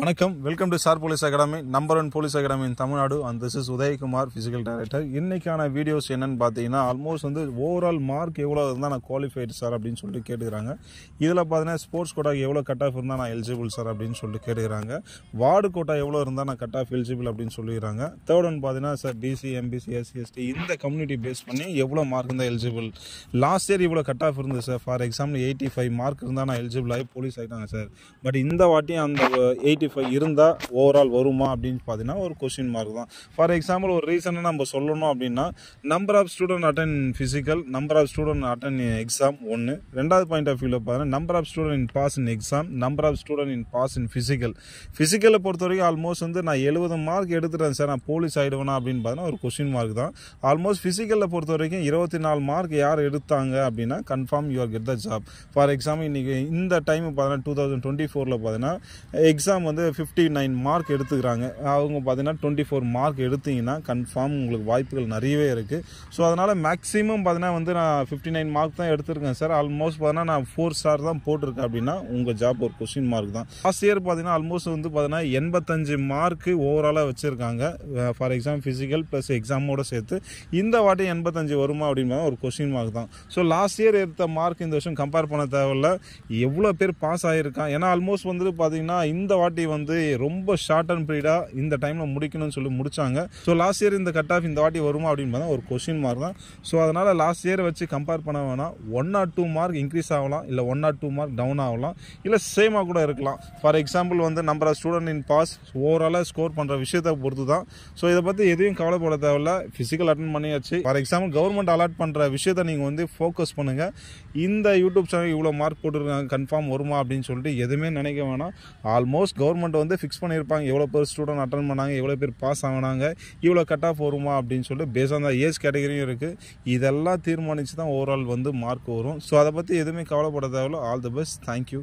வணக்கம் welcome to sir police academy number one police academy in Tamil Nadu and this is Udayakumar physical director இன்றைக்கான videos என்னென்னு பார்த்தீங்கன்னா almost வந்து overall mark எவ்வளோ இருந்தால் நான் குவாலிஃபைடு சார் அப்படின்னு சொல்லிட்டு கேட்டுக்கிறாங்க இதில் பார்த்தீங்கன்னா ஸ்போர்ட்ஸ் கோட்டா எவ்வளோ கட் ஆஃப் இருந்தால் நான் எலிஜிபிள் சார் அப்படின்னு சொல்லிட்டு கேட்டுக்கிறாங்க வார்டு கோட்டா எவ்வளோ இருந்தால் நான் கட் ஆஃப் எலிஜிபிள் அப்படின்னு சொல்லிடுறாங்க தேர்ட் ஒன் பார்த்தீங்கன்னா sir BC MBC SC ST இந்த கம்யூனிட்டி பேஸ் பண்ணி எவ்வளோ மார்க் இருந்தால் எலிஜிபிள் லாஸ்ட் இயர் இவ்வளோ கட் ஆஃப் இருந்தது sir for example eighty five mark இருந்தால் நான் எலிஜிபிள் ஆகி போலீஸ் ஆகிட்டாங்க சார் பட் இந்த வாட்டி அந்த எயிட்டி செவன்ட்டி ஃபைவ் இருந்தால் ஓவரால் வருமா அப்படின்னு பார்த்தீங்கன்னா ஒரு கொஷின் மார்க் தான் ஃபார் எக்ஸாம்பிள் ஒரு ரீசனை நம்ம சொல்லணும் அப்படின்னா number of student attend physical number of student attend exam ஒன்று ரெண்டாவது பாயிண்ட் ஆஃப் வியூவில் பார்த்தீங்கன்னா number of student in pass in exam number of student in pass in physical ஃபிசிக்கலை பொறுத்த வரைக்கும் ஆல்மோஸ்ட் வந்து நான் எழுபது மார்க் எடுத்துட்டேன் சார் நான் போலீஸ் ஆகிடுவேனா அப்படின்னு பார்த்தீங்கன்னா ஒரு கொஷின் மார்க் தான் ஆல்மோஸ்ட் ஃபிசிக்கலில் பொறுத்த வரைக்கும் இருபத்தி நாலு மார்க் யார் எடுத்தாங்க அப்படின்னா confirm you're get the job for example இன்றைக்கி இந்த டைம் பார்த்தீங்கன்னா டூ தௌசண்ட் டுவெண்ட்டி ஃபோரில் பார்த்தீங்கன்னா எக்ஸாம் வந்து வந்து ஃபிஃப்டி நைன் மார்க் எடுத்துக்கிறாங்க அவங்க பார்த்தீங்கன்னா டுவெண்ட்டி ஃபோர் மார்க் எடுத்திங்கன்னா கன்ஃபார்ம் உங்களுக்கு வாய்ப்புகள் நிறையவே இருக்குது ஸோ அதனால் மேக்ஸிமம் பார்த்தீங்கன்னா வந்து நான் ஃபிஃப்டி நைன் மார்க் தான் எடுத்திருக்கேன் சார் ஆல்மோஸ்ட் பார்த்தீங்கன்னா நான் ஃபோர் ஸ்டார் தான் போட்டிருக்கேன் அப்படின்னா உங்கள் ஜாப் ஒரு கொஸ்டின் மார்க் தான் லாஸ்ட் இயர் பார்த்தீங்கன்னா ஆல்மோஸ்ட் வந்து பார்த்தீங்கன்னா எண்பத்தஞ்சு மார்க்கு ஓவராலாக வச்சுருக்காங்க ஃபார் எக்ஸாம் ஃபிசிக்கல் ப்ளஸ் எக்ஸாமோடு சேர்த்து இந்த வாட்டி எண்பத்தஞ்சு வருமா அப்படின்னு ஒரு கொஸ்டின் மார்க் தான் ஸோ லாஸ்ட் இயர் எடுத்த மார்க் இந்த வருஷம் கம்பேர் பண்ண தேவையில்ல எவ்வளோ பேர் பாஸ் ஆகியிருக்கான் ஏன்னா ஆல்மோஸ்ட் வந்து பார்த்தீங்கன்னா இந்த வாட்டி வந்து ரொம்ப ஷார்ட் அண்ட் பீரியடாக இந்த டைமில் முடிக்கணும்னு சொல்லி முடித்தாங்க ஸோ லாஸ்ட் இயர் இந்த கட் ஆஃப் இந்த வாட்டி வருமா அப்படின்னு பார்த்தா ஒரு கொஷின் மார்க் தான் ஸோ அதனால் லாஸ்ட் இயர் வச்சு கம்பேர் பண்ண வேணாம் one or two mark increase ஆகலாம் இல்லை one or two mark down ஆகலாம் இல்லை சேமாக கூட இருக்கலாம் ஃபார் எக்ஸாம்பிள் வந்து number of student in pass ஓவராலாக ஸ்கோர் பண்ணுற விஷயத்தை பொறுத்து தான் ஸோ இதை பற்றி எதையும் கவலைப்பட தேவையில்ல ஃபிசிக்கல் அட்டன் பண்ணியாச்சு ஃபார் எக்ஸாம்பிள் கவர்மெண்ட் அலாட் பண்ணுற விஷயத்தை நீங்கள் வந்து ஃபோக்கஸ் பண்ணுங்கள் இந்த யூடியூப் சேனல் இவ்வளோ மார்க் போட்டுருக்காங்க கன்ஃபார்ம் வருமா அப்படின்னு சொல்லிட்டு எதுவுமே நினைக்க வேணாம் ஆல்மோஸ்ட் கவர்மெண்ட் கவர்மெண்ட் வந்து ஃபிக்ஸ் பண்ணியிருப்பாங்க எவ்வளோ பேர் ஸ்டூடெண்ட் அட்டன் பண்ணாங்க எவ்வளோ பேர் பாஸ் ஆகினாங்க இவ்வளோ கட் ஆஃப் வருமா அப்படின்னு சொல்லிட்டு பேஸ் ஆன் த ஏஜ் கேட்டகரியும் இருக்குது இதெல்லாம் தீர்மானித்து தான் ஓவரால் வந்து மார்க் வரும் ஸோ அதை பற்றி எதுவுமே கவலைப்பட தேவையில்ல ஆல் தி பெஸ்ட் தேங்க்யூ